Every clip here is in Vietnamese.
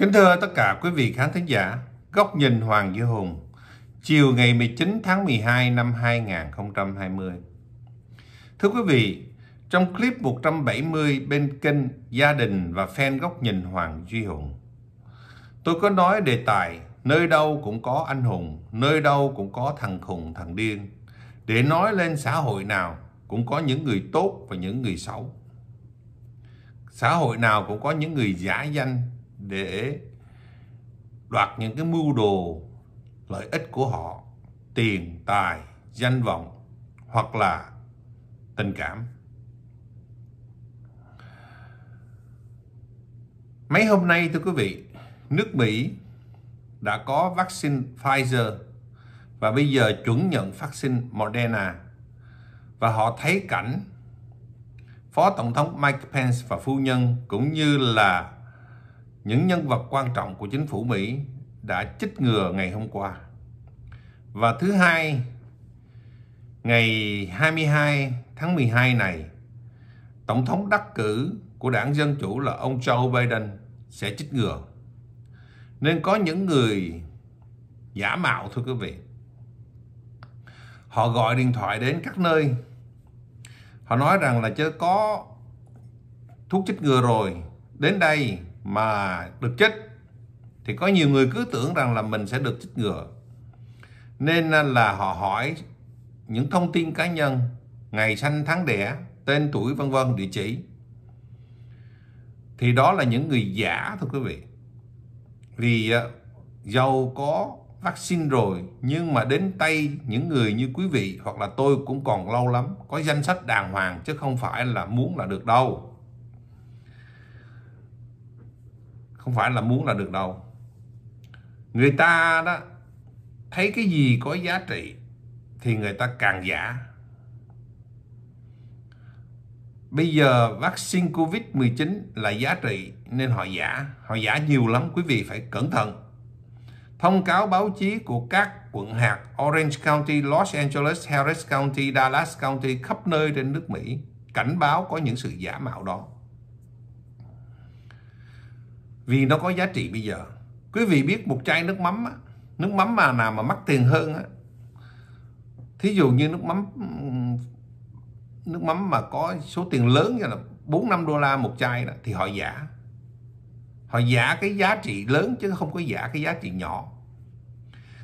Kính thưa tất cả quý vị khán thính giả, Góc nhìn Hoàng Duy Hùng, chiều ngày 19 tháng 12 năm 2020. Thưa quý vị, trong clip 170 bên kênh Gia đình và fan Góc nhìn Hoàng Duy Hùng, tôi có nói đề tài nơi đâu cũng có anh hùng, nơi đâu cũng có thằng khùng, thằng điên. Để nói lên xã hội nào cũng có những người tốt và những người xấu. Xã hội nào cũng có những người giả danh để đoạt những cái mưu đồ lợi ích của họ tiền tài danh vọng hoặc là tình cảm mấy hôm nay thưa quý vị nước mỹ đã có vaccine pfizer và bây giờ chuẩn nhận vaccine moderna và họ thấy cảnh phó tổng thống mike pence và phu nhân cũng như là những nhân vật quan trọng của chính phủ Mỹ đã chích ngừa ngày hôm qua. Và thứ hai, ngày 22 tháng 12 này, Tổng thống đắc cử của đảng Dân Chủ là ông Joe Biden sẽ chích ngừa. Nên có những người giả mạo thưa quý vị. Họ gọi điện thoại đến các nơi. Họ nói rằng là chưa có thuốc chích ngừa rồi, đến đây mà được chích thì có nhiều người cứ tưởng rằng là mình sẽ được chích ngừa nên là họ hỏi những thông tin cá nhân ngày sinh tháng đẻ tên tuổi vân vân địa chỉ thì đó là những người giả thôi quý vị vì à, giàu có vaccine rồi nhưng mà đến tay những người như quý vị hoặc là tôi cũng còn lâu lắm có danh sách đàng hoàng chứ không phải là muốn là được đâu không phải là muốn là được đâu người ta đó thấy cái gì có giá trị thì người ta càng giả bây giờ vaccine covid 19 là giá trị nên họ giả họ giả nhiều lắm quý vị phải cẩn thận thông cáo báo chí của các quận hạt Orange County, Los Angeles, Harris County, Dallas County khắp nơi trên nước Mỹ cảnh báo có những sự giả mạo đó vì nó có giá trị bây giờ quý vị biết một chai nước mắm á, nước mắm mà nào mà mắc tiền hơn á thí dụ như nước mắm nước mắm mà có số tiền lớn như là bốn năm đô la một chai đó thì họ giả họ giả cái giá trị lớn chứ không có giả cái giá trị nhỏ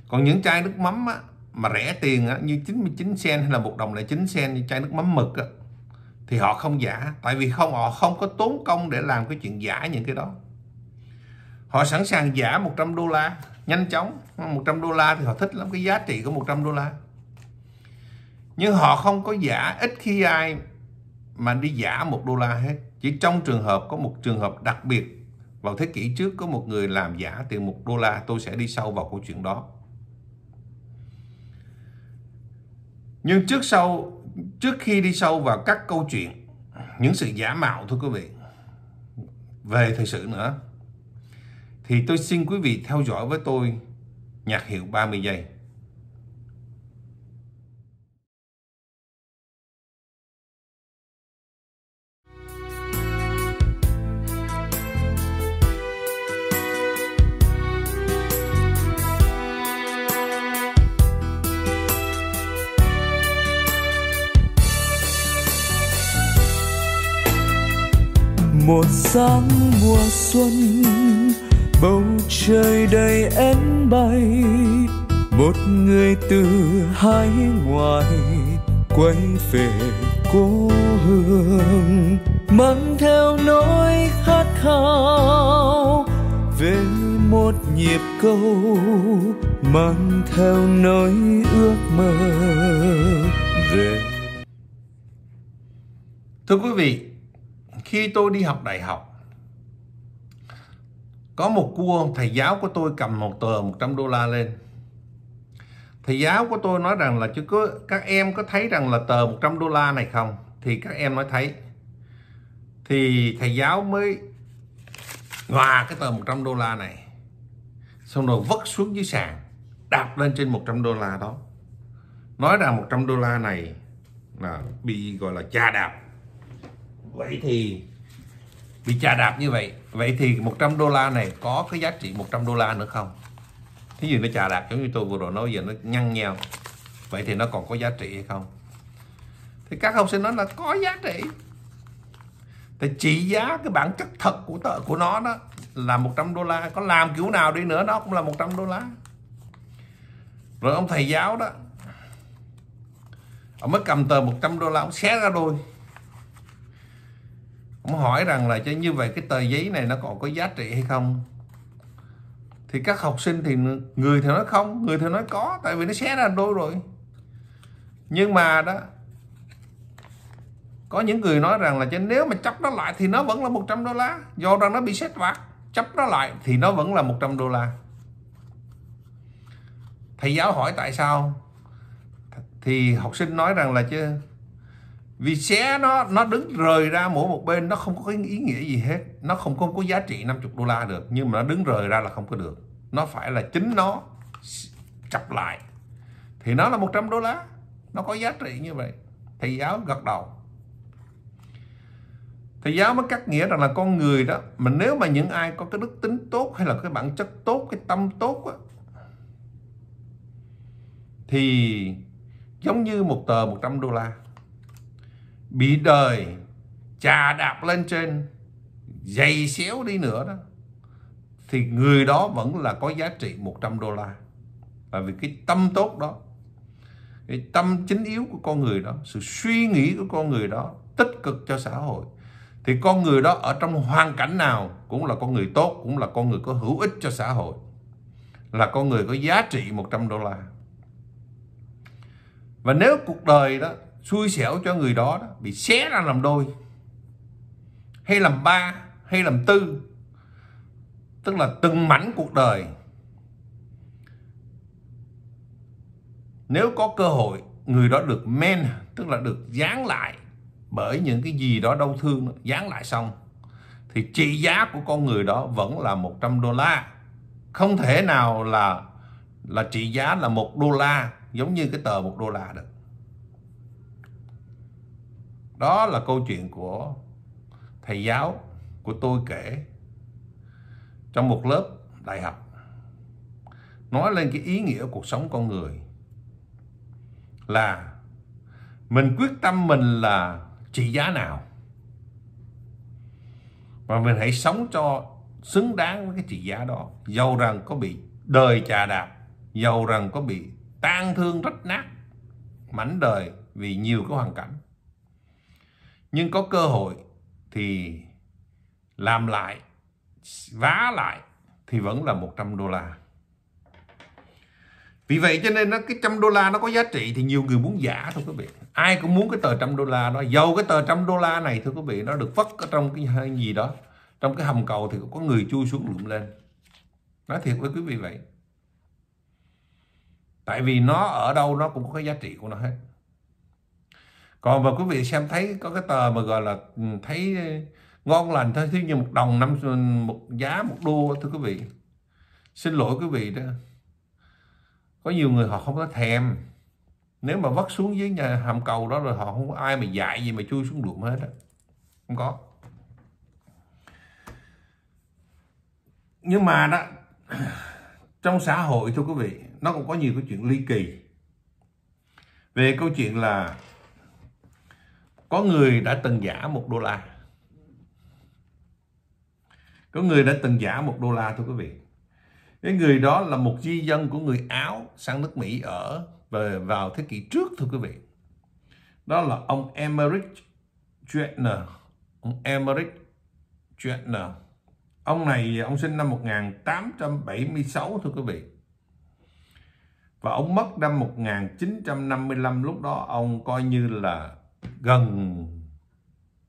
còn những chai nước mắm á, mà rẻ tiền á, như 99 sen hay là một đồng là 9 sen như chai nước mắm mực á, thì họ không giả tại vì không họ không có tốn công để làm cái chuyện giả những cái đó họ sẵn sàng giả 100 đô la nhanh chóng 100 đô la thì họ thích lắm cái giá trị của 100 đô la nhưng họ không có giả ít khi ai mà đi giả một đô la hết chỉ trong trường hợp có một trường hợp đặc biệt vào thế kỷ trước có một người làm giả tiền một đô la tôi sẽ đi sâu vào câu chuyện đó nhưng trước sau trước khi đi sâu vào các câu chuyện những sự giả mạo thôi quý vị về thời sự nữa thì tôi xin quý vị theo dõi với tôi nhạc hiệu 30 giây. một sáng mùa xuân bầu trời đầy én bay một người từ hai ngoài quay về cố hương mang theo nỗi khát khao về một nhịp câu mang theo nỗi ước mơ về thưa quý vị khi tôi đi học đại học có một cua thầy giáo của tôi cầm một tờ 100 đô la lên. Thầy giáo của tôi nói rằng là chứ có các em có thấy rằng là tờ 100 đô la này không? Thì các em nói thấy. Thì thầy giáo mới hòa cái tờ 100 đô la này. Xong rồi vứt xuống dưới sàn, đạp lên trên 100 đô la đó. Nói rằng 100 đô la này là bị gọi là cha đạp. Vậy thì bị chà đạp như vậy vậy thì 100 đô la này có cái giá trị 100 đô la nữa không thí dụ nó chà đạp giống như tôi vừa rồi nói giờ nó nhăn nheo vậy thì nó còn có giá trị hay không thì các học sinh nói là có giá trị thì trị giá cái bản chất thật của tờ, của nó đó là 100 đô la có làm kiểu nào đi nữa nó cũng là 100 đô la rồi ông thầy giáo đó ông mới cầm tờ 100 đô la ông xé ra đôi cũng hỏi rằng là cho như vậy cái tờ giấy này nó còn có giá trị hay không thì các học sinh thì người thì nói không người thì nói có tại vì nó xé ra đôi rồi nhưng mà đó có những người nói rằng là chứ nếu mà chấp nó lại thì nó vẫn là 100 đô la do rằng nó bị xét phạt chấp nó lại thì nó vẫn là 100 đô la thầy giáo hỏi tại sao thì học sinh nói rằng là chứ vì xé nó nó đứng rời ra mỗi một bên nó không có cái ý nghĩa gì hết nó không có, có giá trị 50 đô la được nhưng mà nó đứng rời ra là không có được nó phải là chính nó chập lại thì nó là 100 đô la nó có giá trị như vậy thầy giáo gật đầu thầy giáo mới cắt nghĩa rằng là con người đó mà nếu mà những ai có cái đức tính tốt hay là cái bản chất tốt cái tâm tốt á, thì giống như một tờ 100 đô la bị đời chà đạp lên trên dày xéo đi nữa đó thì người đó vẫn là có giá trị 100 đô la bởi vì cái tâm tốt đó cái tâm chính yếu của con người đó sự suy nghĩ của con người đó tích cực cho xã hội thì con người đó ở trong hoàn cảnh nào cũng là con người tốt cũng là con người có hữu ích cho xã hội là con người có giá trị 100 đô la và nếu cuộc đời đó xui xẻo cho người đó, đó bị xé ra làm đôi hay làm ba hay làm tư tức là từng mảnh cuộc đời nếu có cơ hội người đó được men tức là được dán lại bởi những cái gì đó đau thương dán lại xong thì trị giá của con người đó vẫn là 100 đô la không thể nào là là trị giá là một đô la giống như cái tờ một đô la được đó là câu chuyện của thầy giáo của tôi kể trong một lớp đại học nói lên cái ý nghĩa cuộc sống con người là mình quyết tâm mình là trị giá nào và mình hãy sống cho xứng đáng với cái trị giá đó dầu rằng có bị đời chà đạp dầu rằng có bị tan thương rách nát mảnh đời vì nhiều cái hoàn cảnh nhưng có cơ hội thì làm lại vá lại thì vẫn là 100 đô la vì vậy cho nên nó cái trăm đô la nó có giá trị thì nhiều người muốn giả thôi quý vị ai cũng muốn cái tờ trăm đô la đó dầu cái tờ trăm đô la này thưa quý vị nó được vất ở trong cái gì đó trong cái hầm cầu thì cũng có người chui xuống lượm lên nói thiệt với quý vị vậy tại vì nó ở đâu nó cũng có cái giá trị của nó hết còn mà quý vị xem thấy có cái tờ mà gọi là ừ, thấy ngon lành thôi thế như một đồng năm một giá một đô thưa quý vị xin lỗi quý vị đó có nhiều người họ không có thèm nếu mà vắt xuống dưới nhà hầm cầu đó rồi họ không có ai mà dạy gì mà chui xuống ruộng hết đó. không có nhưng mà đó trong xã hội thưa quý vị nó cũng có nhiều cái chuyện ly kỳ về câu chuyện là có người đã từng giả một đô la có người đã từng giả một đô la thôi quý vị cái người đó là một di dân của người áo sang nước mỹ ở về vào thế kỷ trước thưa quý vị đó là ông Emmerich Joetner ông Emmerich Joetner ông này ông sinh năm 1876 thưa quý vị và ông mất năm 1955 lúc đó ông coi như là gần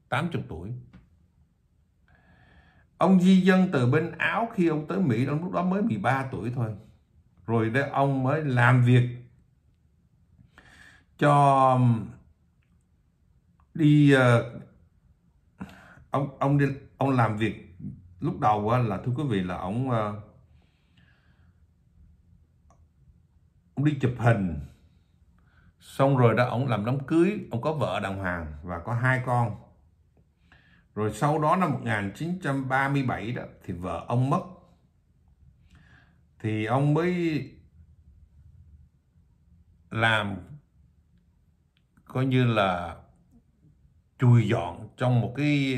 80 tuổi ông di dân từ bên Áo khi ông tới Mỹ ông lúc đó mới 13 tuổi thôi rồi đây ông mới làm việc cho đi ờ, ông ông đi ông làm việc lúc đầu là thưa quý vị là ông ờ, ông đi chụp hình xong rồi đó ông làm đám cưới ông có vợ đàng hoàng và có hai con rồi sau đó năm 1937 đó thì vợ ông mất thì ông mới làm coi như là chùi dọn trong một cái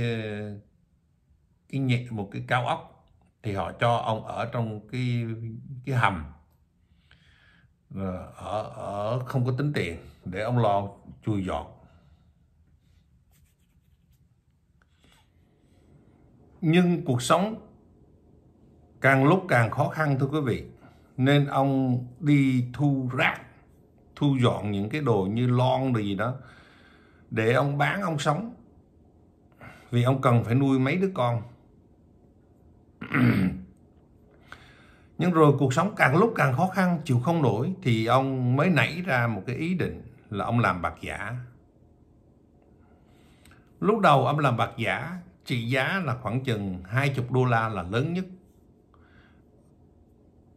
cái nhẹ một cái cao ốc thì họ cho ông ở trong cái cái hầm Ờ, ở ở không có tính tiền để ông lo chui giọt nhưng cuộc sống càng lúc càng khó khăn thưa quý vị nên ông đi thu rác thu dọn những cái đồ như lon đồ gì đó để ông bán ông sống vì ông cần phải nuôi mấy đứa con nhưng rồi cuộc sống càng lúc càng khó khăn chịu không nổi thì ông mới nảy ra một cái ý định là ông làm bạc giả lúc đầu ông làm bạc giả trị giá là khoảng chừng 20 đô la là lớn nhất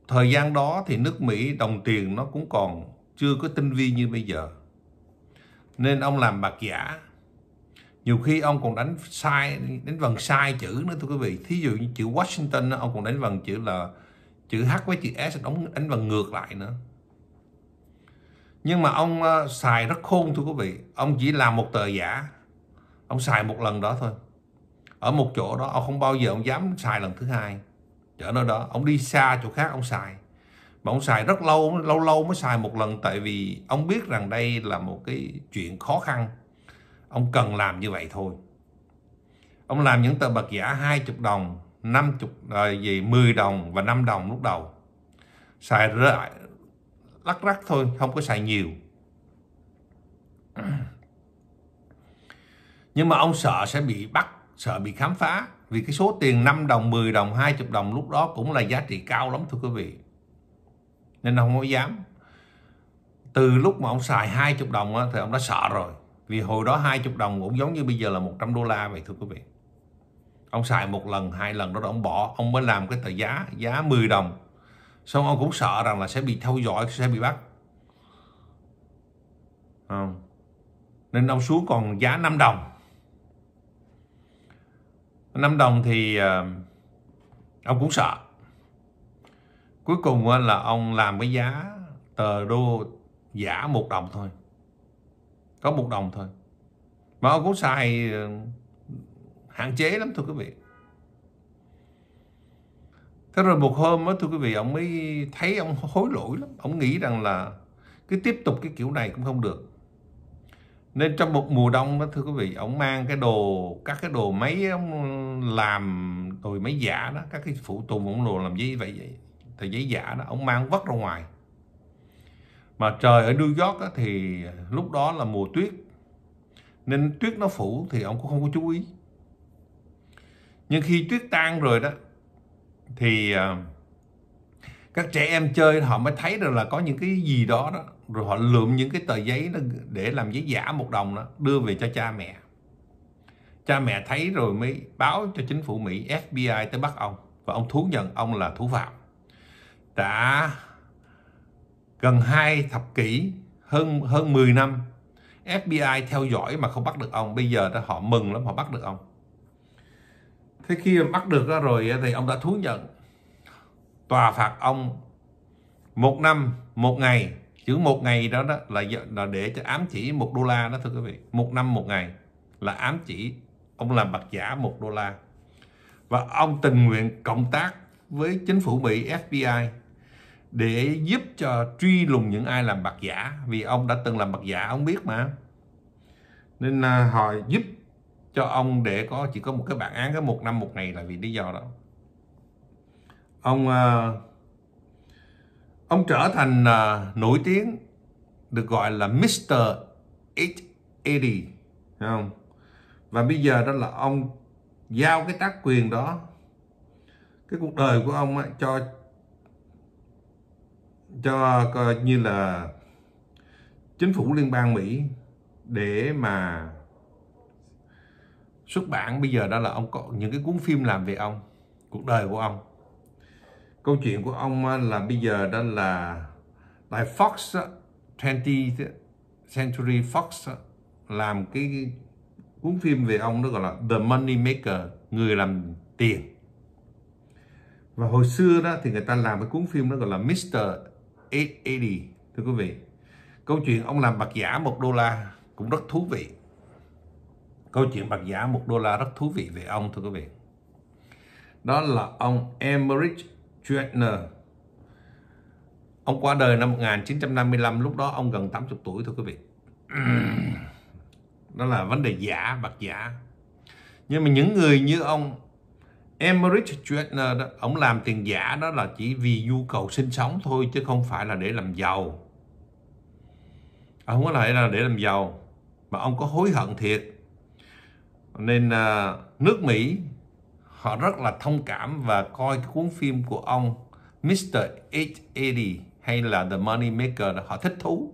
thời gian đó thì nước Mỹ đồng tiền nó cũng còn chưa có tinh vi như bây giờ nên ông làm bạc giả nhiều khi ông còn đánh sai đánh vần sai chữ nữa thưa quý vị thí dụ như chữ Washington ông còn đánh vần chữ là chữ H với chữ S đóng đánh vào ngược lại nữa nhưng mà ông ờ, xài rất khôn thưa quý vị ông chỉ làm một tờ giả ông xài một lần đó thôi ở một chỗ đó ông không bao giờ ông dám xài lần thứ hai ở nơi đó ông đi xa chỗ khác ông xài mà ông xài rất lâu lâu lâu mới xài một lần tại vì ông biết rằng đây là một cái chuyện khó khăn ông cần làm như vậy thôi ông làm những tờ bạc giả 20 đồng 50 à, gì 10 đồng và 5 đồng lúc đầu xài lại lắc rắc thôi không có xài nhiều nhưng mà ông sợ sẽ bị bắt sợ bị khám phá vì cái số tiền 5 đồng 10 đồng 20 đồng lúc đó cũng là giá trị cao lắm thưa quý vị nên ông không có dám từ lúc mà ông xài 20 đồng thì ông đã sợ rồi vì hồi đó 20 đồng cũng giống như bây giờ là 100 đô la vậy thưa quý vị ông xài một lần hai lần đó rồi ông bỏ ông mới làm cái tờ giá giá 10 đồng xong ông cũng sợ rằng là sẽ bị theo dõi sẽ bị bắt à. nên ông xuống còn giá 5 đồng 5 đồng thì ờ, ông cũng sợ cuối cùng là ông làm cái giá tờ đô giả một đồng thôi có một đồng thôi mà ông cũng xài ờ, hạn chế lắm thưa quý vị thế rồi một hôm đó, thưa quý vị ông mới thấy ông hối lỗi lắm ông nghĩ rằng là cứ tiếp tục cái kiểu này cũng không được nên trong một mùa đông đó thưa quý vị ông mang cái đồ các cái đồ máy ông làm rồi máy giả đó các cái phụ tùng ông đồ làm giấy vậy vậy thì giấy giả đó ông mang vất ra ngoài mà trời ở New York đó, thì lúc đó là mùa tuyết nên tuyết nó phủ thì ông cũng không có chú ý nhưng khi tuyết tan rồi đó thì ờ, các trẻ em chơi họ mới thấy được là có những cái gì đó đó rồi họ lượm những cái tờ giấy đó để làm giấy giả một đồng đó đưa về cho cha mẹ cha mẹ thấy rồi mới báo cho chính phủ Mỹ FBI tới bắt ông và ông thú nhận ông là thủ phạm đã gần hai thập kỷ hơn hơn 10 năm FBI theo dõi mà không bắt được ông bây giờ đó họ mừng lắm họ bắt được ông thế khi mà bắt được ra rồi thì ông đã thú nhận tòa phạt ông một năm một ngày chữ một ngày đó đó là là để cho ám chỉ một đô la đó thưa quý vị một năm một ngày là ám chỉ ông làm bạc giả một đô la và ông tình nguyện cộng tác với chính phủ Mỹ FBI để giúp cho truy lùng những ai làm bạc giả vì ông đã từng làm bạc giả ông biết mà nên à, họ giúp cho ông để có chỉ có một cái bản án cái một năm một ngày là vì lý do đó ông ờ, ông trở thành ờ, nổi tiếng được gọi là Mr. 880 không và bây giờ đó là ông giao cái tác quyền đó cái cuộc đời của ông ấy, cho cho coi như là chính phủ liên bang Mỹ để mà xuất bản bây giờ đó là ông có những cái cuốn phim làm về ông cuộc đời của ông câu chuyện của ông là bây giờ đó là tại Fox 20 Century Fox làm cái cuốn phim về ông nó gọi là The Money Maker người làm tiền và hồi xưa đó thì người ta làm cái cuốn phim nó gọi là Mr. 880 thưa quý vị câu chuyện ông làm bạc giả một đô la cũng rất thú vị câu chuyện bạc giả một đô la rất thú vị về ông thưa quý vị đó là ông Emmerich Schwertner ông qua đời năm 1955 lúc đó ông gần 80 tuổi thưa quý vị đó là vấn đề giả bạc giả nhưng mà những người như ông Emmerich Schwertner đó ông làm tiền giả đó là chỉ vì nhu cầu sinh sống thôi chứ không phải là để làm giàu ông à, không có thể là để làm giàu mà ông có hối hận thiệt nên à, nước Mỹ họ rất là thông cảm và coi cuốn phim của ông Mr. 880 hay là The Money Maker họ thích thú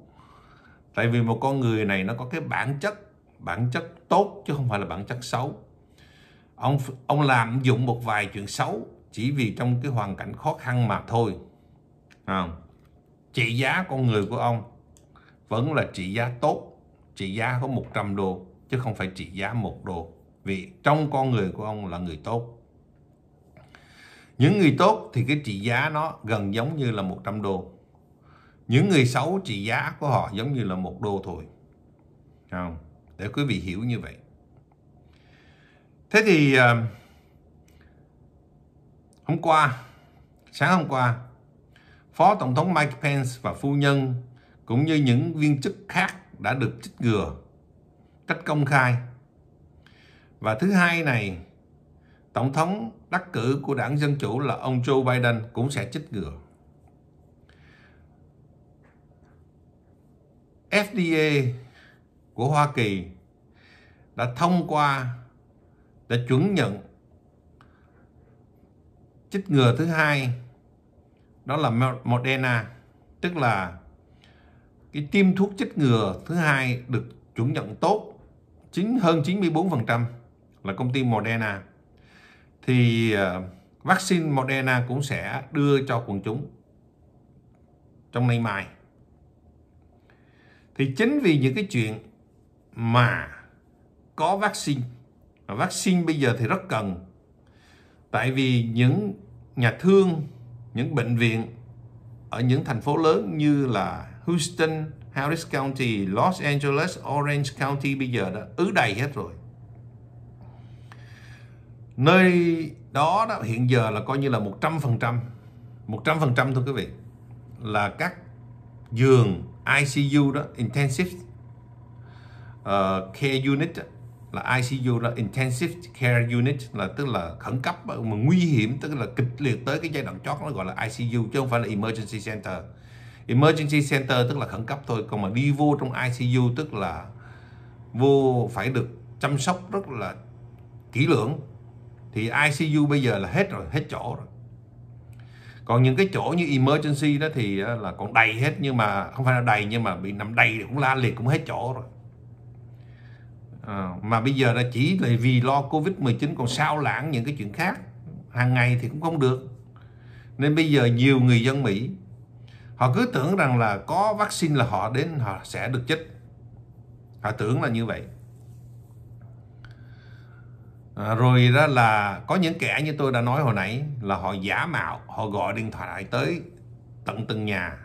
tại vì một con người này nó có cái bản chất bản chất tốt chứ không phải là bản chất xấu ông ông làm dụng một vài chuyện xấu chỉ vì trong cái hoàn cảnh khó khăn mà thôi à, trị giá con người của ông vẫn là trị giá tốt trị giá có 100 đô chứ không phải trị giá một đô vì trong con người của ông là người tốt những người tốt thì cái trị giá nó gần giống như là 100 đô những người xấu trị giá của họ giống như là một đô thôi không để quý vị hiểu như vậy thế thì à, hôm qua sáng hôm qua phó tổng thống Mike Pence và phu nhân cũng như những viên chức khác đã được chích ngừa cách công khai. Và thứ hai này, Tổng thống đắc cử của đảng Dân Chủ là ông Joe Biden cũng sẽ chích ngừa. FDA của Hoa Kỳ đã thông qua, đã chuẩn nhận chích ngừa thứ hai đó là Moderna, tức là cái tiêm thuốc chích ngừa thứ hai được chuẩn nhận tốt chính hơn 94% là công ty Moderna thì uh, vaccine Moderna cũng sẽ đưa cho quần chúng trong nay mai thì chính vì những cái chuyện mà có vaccine mà vaccine bây giờ thì rất cần tại vì những nhà thương những bệnh viện ở những thành phố lớn như là Houston Harris County, Los Angeles, Orange County bây giờ đã ứ đầy hết rồi. Nơi đó, đó hiện giờ là coi như là 100%, 100% thôi quý vị, là các giường ICU đó, Intensive uh, Care Unit đó, là ICU đó, Intensive Care Unit là tức là khẩn cấp mà nguy hiểm tức là kịch liệt tới cái giai đoạn chót nó gọi là ICU chứ không phải là Emergency Center emergency center tức là khẩn cấp thôi còn mà đi vô trong ICU tức là vô phải được chăm sóc rất là kỹ lưỡng thì ICU bây giờ là hết rồi hết chỗ rồi còn những cái chỗ như emergency đó thì là còn đầy hết nhưng mà không phải là đầy nhưng mà bị nằm đầy thì cũng la liệt cũng hết chỗ rồi à, mà bây giờ là chỉ là vì lo covid 19 còn sao lãng những cái chuyện khác hàng ngày thì cũng không được nên bây giờ nhiều người dân mỹ họ cứ tưởng rằng là có vaccine là họ đến họ sẽ được chích họ tưởng là như vậy à, rồi đó là có những kẻ như tôi đã nói hồi nãy là họ giả mạo họ gọi điện thoại tới tận từng nhà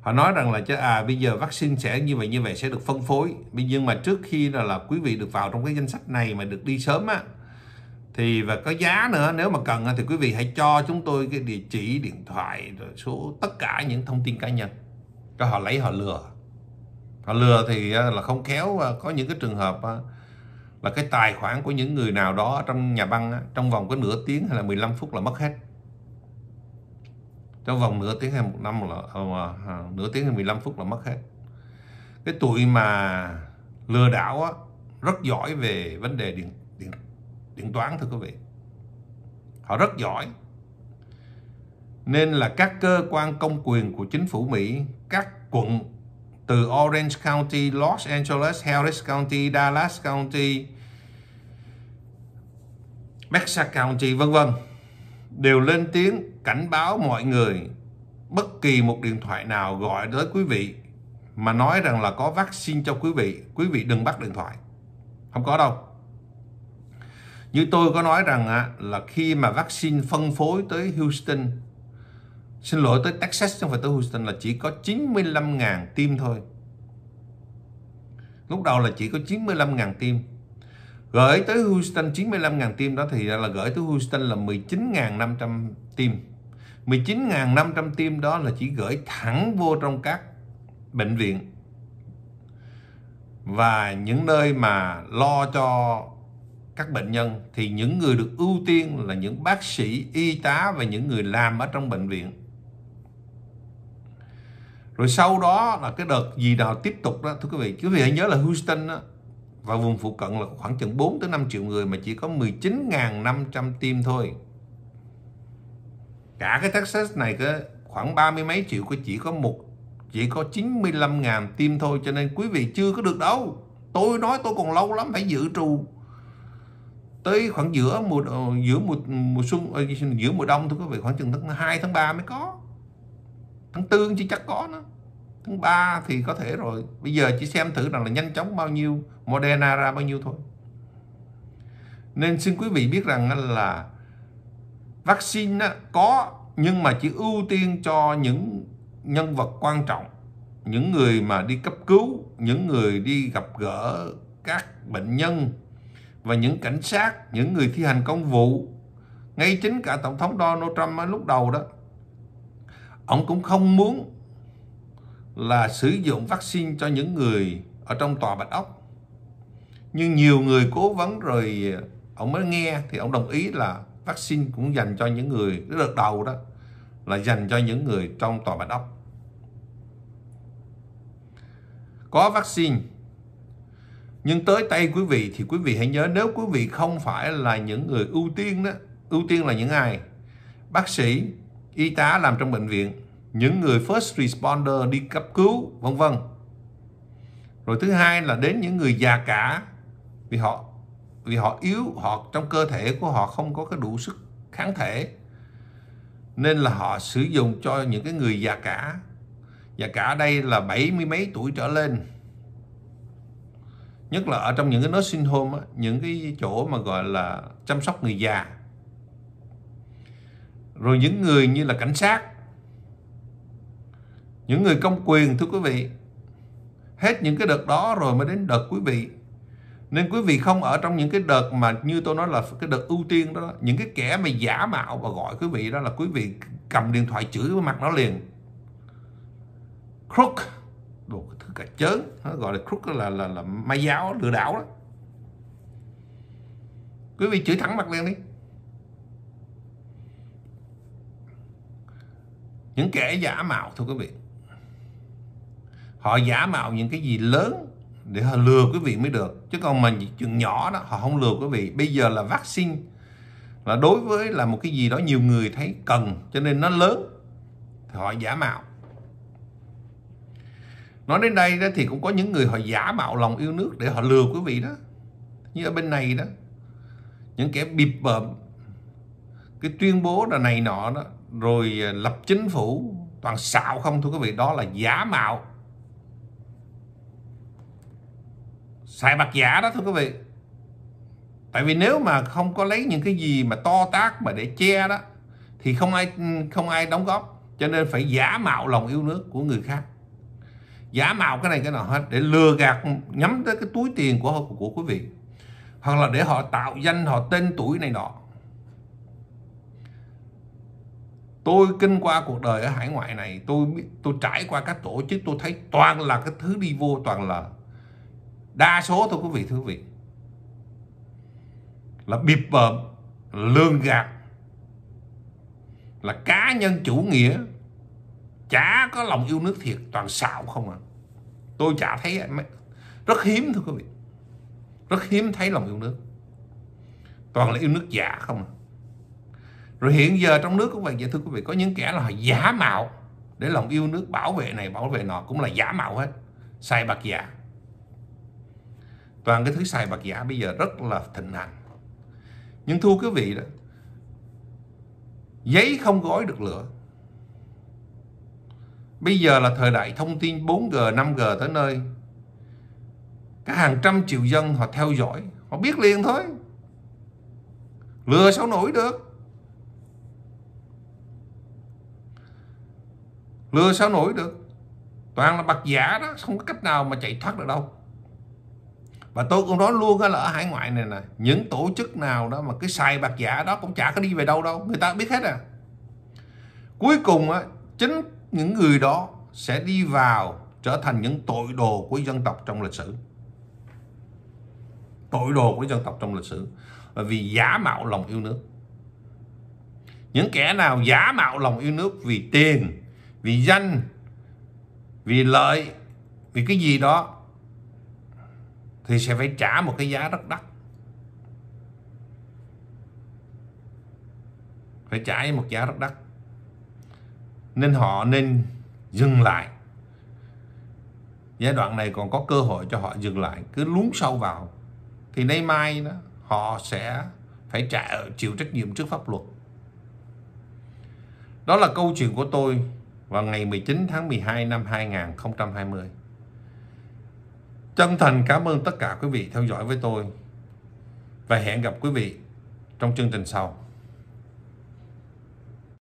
họ nói rằng là chứ à bây giờ vaccine sẽ như vậy như vậy sẽ được phân phối nhưng mà trước khi là, là quý vị được vào trong cái danh sách này mà được đi sớm á thì và có giá nữa nếu mà cần thì quý vị hãy cho chúng tôi cái địa chỉ điện thoại rồi số tất cả những thông tin cá nhân cho họ lấy họ lừa họ lừa thì là không khéo có những cái trường hợp là cái tài khoản của những người nào đó trong nhà băng trong vòng có nửa tiếng hay là 15 phút là mất hết trong vòng nửa tiếng hay một năm là ờ, ờ, ờ, nửa tiếng hay 15 phút là mất hết cái tụi mà lừa đảo rất giỏi về vấn đề điện điện tiếng toán thưa quý vị họ rất giỏi nên là các cơ quan công quyền của chính phủ Mỹ các quận từ Orange County, Los Angeles, Harris County, Dallas County, Bexar County vân vân đều lên tiếng cảnh báo mọi người bất kỳ một điện thoại nào gọi tới quý vị mà nói rằng là có vaccine cho quý vị quý vị đừng bắt điện thoại không có đâu như tôi có nói rằng là khi mà vaccine phân phối tới Houston, xin lỗi tới Texas không phải tới Houston là chỉ có 95.000 tim thôi. Lúc đầu là chỉ có 95.000 tim. Gửi tới Houston 95.000 tim đó thì là gửi tới Houston là 19.500 tim. 19.500 tim đó là chỉ gửi thẳng vô trong các bệnh viện và những nơi mà lo cho các bệnh nhân thì những người được ưu tiên là những bác sĩ, y tá và những người làm ở trong bệnh viện. Rồi sau đó là cái đợt gì nào tiếp tục đó thưa quý vị, quý vị hãy nhớ là Houston đó, và vùng phụ cận là khoảng chừng 4 tới 5 triệu người mà chỉ có 19.500 tim thôi. Cả cái Texas này cái khoảng ba mươi mấy triệu có chỉ có một chỉ có 95.000 tim thôi cho nên quý vị chưa có được đâu. Tôi nói tôi còn lâu lắm phải dự trù tới khoảng giữa mùa ờ, giữa mùa mùa xuân ờ, giữa mùa đông thôi có vị khoảng chừng tháng 2 tháng 3 mới có tháng tư chỉ chắc có nữa tháng 3 thì có thể rồi bây giờ chỉ xem thử rằng là nhanh chóng bao nhiêu Moderna ra bao nhiêu thôi nên xin quý vị biết rằng là vaccine có nhưng mà chỉ ưu tiên cho những nhân vật quan trọng những người mà đi cấp cứu những người đi gặp gỡ các bệnh nhân và những cảnh sát, những người thi hành công vụ. Ngay chính cả Tổng thống Donald Trump lúc đầu đó, ông cũng không muốn là sử dụng vaccine cho những người ở trong tòa Bạch Ốc. Nhưng nhiều người cố vấn rồi ông mới nghe thì ông đồng ý là vaccine cũng dành cho những người cái đợt đầu đó là dành cho những người trong tòa Bạch Ốc. Có vaccine nhưng tới tay quý vị thì quý vị hãy nhớ nếu quý vị không phải là những người ưu tiên đó ưu tiên là những ai bác sĩ y tá làm trong bệnh viện những người first responder đi cấp cứu vân vân rồi thứ hai là đến những người già cả vì họ vì họ yếu họ trong cơ thể của họ không có cái đủ sức kháng thể nên là họ sử dụng cho những cái người già cả già cả đây là bảy mươi mấy tuổi trở lên nhất là ở trong những cái nursing home á, những cái chỗ mà gọi là chăm sóc người già rồi những người như là cảnh sát những người công quyền thưa quý vị hết những cái đợt đó rồi mới đến đợt quý vị nên quý vị không ở trong những cái đợt mà như tôi nói là cái đợt ưu tiên đó những cái kẻ mà giả mạo và gọi quý vị đó là quý vị cầm điện thoại chửi vào mặt nó liền crook crook chớ gọi là crook là là là ma giáo lừa đảo đó quý vị chửi thẳng mặt lên đi những kẻ giả mạo thôi quý vị họ giả mạo những cái gì lớn để họ lừa quý vị mới được chứ còn mình chuyện nhỏ đó họ không lừa quý vị bây giờ là vaccine là đối với là một cái gì đó nhiều người thấy cần cho nên nó lớn thì họ giả mạo nói đến đây đó thì cũng có những người họ giả mạo lòng yêu nước để họ lừa quý vị đó như ở bên này đó những kẻ bịp bợm cái tuyên bố là này nọ đó rồi à, lập chính phủ toàn xạo không thưa quý vị đó là giả mạo xài bạc giả đó thưa quý vị tại vì nếu mà không có lấy những cái gì mà to tác mà để che đó thì không ai không ai đóng góp cho nên phải giả mạo lòng yêu nước của người khác giả mạo cái này cái nào hết để lừa gạt nhắm tới cái túi tiền của của quý vị hoặc là để họ tạo danh họ tên tuổi này nọ tôi kinh qua cuộc đời ở hải ngoại này tôi tôi trải qua các tổ chức tôi thấy toàn là cái thứ đi vô toàn là đa số thôi quý vị thưa quý vị là bịp bợm lương gạt là cá nhân chủ nghĩa chả có lòng yêu nước thiệt toàn xạo không à tôi chả thấy rất hiếm thôi quý vị rất hiếm thấy lòng yêu nước toàn là yêu nước giả không à rồi hiện giờ trong nước cũng vậy vậy thưa quý vị có những kẻ là giả mạo để lòng yêu nước bảo vệ này bảo vệ nọ cũng là giả mạo hết sai bạc giả toàn cái thứ sai bạc giả bây giờ rất là thịnh hành nhưng thưa quý vị đó giấy không gói được lửa Bây giờ là thời đại thông tin 4G, 5G tới nơi. Cả hàng trăm triệu dân họ theo dõi, họ biết liền thôi. Lừa sao nổi được. Lừa sao nổi được. Toàn là bạc giả đó, không có cách nào mà chạy thoát được đâu. Và tôi cũng nói luôn là ở hải ngoại này nè, những tổ chức nào đó mà cứ xài bạc giả đó cũng chả có đi về đâu đâu, người ta biết hết à. Cuối cùng á, chính những người đó sẽ đi vào trở thành những tội đồ của dân tộc trong lịch sử tội đồ của dân tộc trong lịch sử bởi vì giả mạo lòng yêu nước những kẻ nào giả mạo lòng yêu nước vì tiền vì danh vì lợi vì cái gì đó thì sẽ phải trả một cái giá rất đắt phải trả một giá rất đắt nên họ nên dừng lại giai đoạn này còn có cơ hội cho họ dừng lại cứ lún sâu vào thì nay mai đó, họ sẽ phải trả chịu trách nhiệm trước pháp luật đó là câu chuyện của tôi vào ngày 19 tháng 12 năm 2020 chân thành cảm ơn tất cả quý vị theo dõi với tôi và hẹn gặp quý vị trong chương trình sau